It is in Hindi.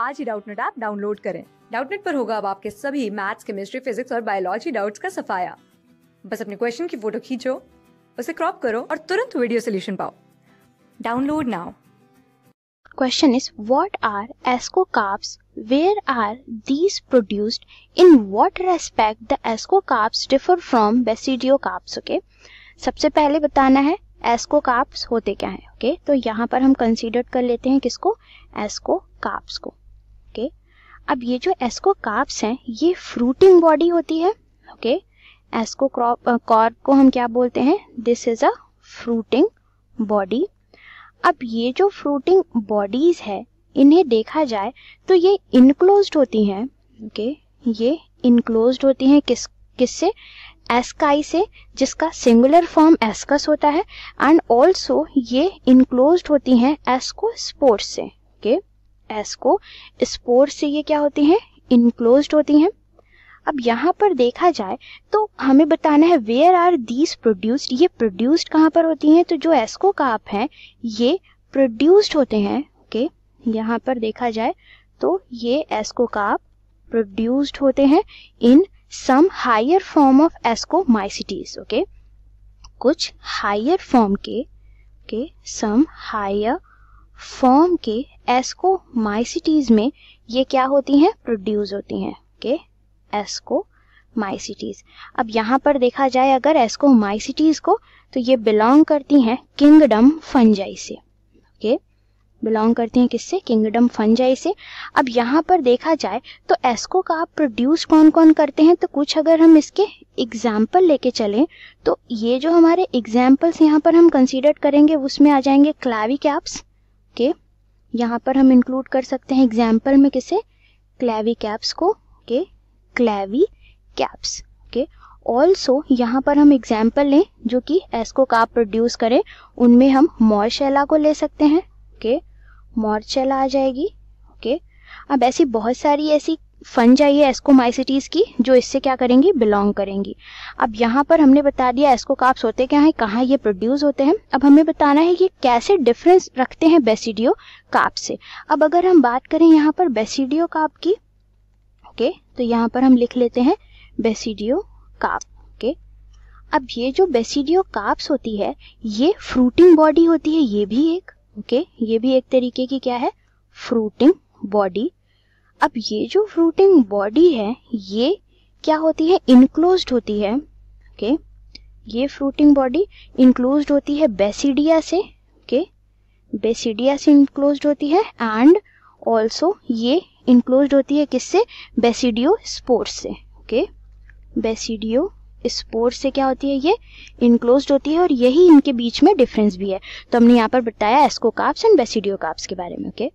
आज ही डाउटनेट ऐप डाउनलोड करें डाउटनेट पर होगा अब आपके सभी मैथ्स केमिस्ट्री फिजिक्स और बायोलॉजी डाउट्स का सफाया बस अपने क्वेश्चन की फोटो खींचो उसे क्रॉप करो और तुरंत वीडियो सोल्यूशन पाओ download now are asco what where are these produced in produced? Respect the asco the differ from basidio basidiocarps? Okay सबसे पहले बताना है एस्को एस्कोकार्प्स होते क्या है ओके okay? तो यहाँ पर हम कंसीडर कर लेते हैं किसको एस्को एस्कोकार्प्स को अब ये जो काप्स हैं ये फ्रूटिंग बॉडी होती है ओके एस्को कॉर्प को हम क्या बोलते हैं this is a fruiting body अब ये जो फ्रूटिंग बॉडीज है इन्हें देखा जाए तो ये इनक्लोज होती हैं ओके ये इनक्लोज होती हैं किस किससे एस्काई से जिसका सिंगुलर फॉर्म एस्कस होता है एंड ऑल्सो ये इनक्लोज होती हैं एस्को स्पोर्ट्स से okay okay? Asco spore से ये क्या होती हैं इनक्लोज होती हैं अब यहाँ पर देखा जाए तो हमें बताना है वेयर आर दीज प्रोड्यूस्ड ये प्रोड्यूस्ड कहाँ पर होती हैं तो जो एस्को काप हैं ये प्रोड्यूस्ड होते हैं ओके okay? यहाँ पर देखा जाए तो ये एस्को काप प्रोड्यूस्ड होते हैं in some higher form of ascomycetes okay कुछ हायर फॉर्म के ओके सम हायर फॉर्म के एस्को माइसिटीज में ये क्या होती हैं प्रोड्यूस होती हैं के एस्को माइसिटीज अब यहाँ पर देखा जाए अगर एस्को माइसिटीज को तो ये बिलोंग करती हैं किंगडम फंजाई से ओके बिलोंग करती हैं किससे किंगडम फंजाई से अब यहाँ पर देखा जाए तो एस्को का आप प्रोड्यूस कौन कौन करते हैं तो कुछ अगर हम इसके एग्जाम्पल लेके चलें तो ये जो हमारे एग्जाम्पल्स यहाँ पर हम कंसीडर करेंगे उसमें आ जाएंगे एप्स के यहाँ पर हम इंक्लूड कर सकते हैं एग्जाम्पल में किसे क्लेवी कैप्स को के क्लेवी कैप्स ओके ऑल्सो यहाँ पर हम एग्जाम्पल लें जो कि एस्को का प्रोड्यूस करें उनमें हम मॉर्शेला को ले सकते हैं के मॉर्शेला आ जाएगी ओके अब ऐसी बहुत सारी ऐसी फंजाई है एस्कोमाइसिटीज की जो इससे क्या करेंगी बिलोंग करेंगी अब यहाँ पर हमने बता दिया काप्स होते क्या है कहाँ ये प्रोड्यूस होते हैं अब हमें बताना है ये कैसे डिफरेंस रखते हैं बेसिडियो काप से अब अगर हम बात करें यहाँ पर बेसिडियो काप की ओके तो यहाँ पर हम लिख लेते हैं बेसिडियो काप ओके अब ये जो बेसिडियो काप्स होती है ये फ्रूटिंग बॉडी होती है ये भी एक ओके ये भी एक तरीके की क्या है फ्रूटिंग बॉडी अब ये जो फ्रूटिंग बॉडी है ये क्या होती है इनक्लोज होती है ओके okay? ये फ्रूटिंग बॉडी इनक्लोज होती है बेसिडिया से ओके okay? बेसिडिया से इनक्लोज होती है एंड ऑल्सो ये इनक्लोज होती है किससे बेसिडियो स्पोर से ओके बेसिडियो स्पोर से क्या होती है ये इनक्लोज होती है और यही इनके बीच में डिफरेंस भी है तो हमने यहाँ पर बताया काप्स एंड बेसिडियो काप्स के बारे में ओके okay?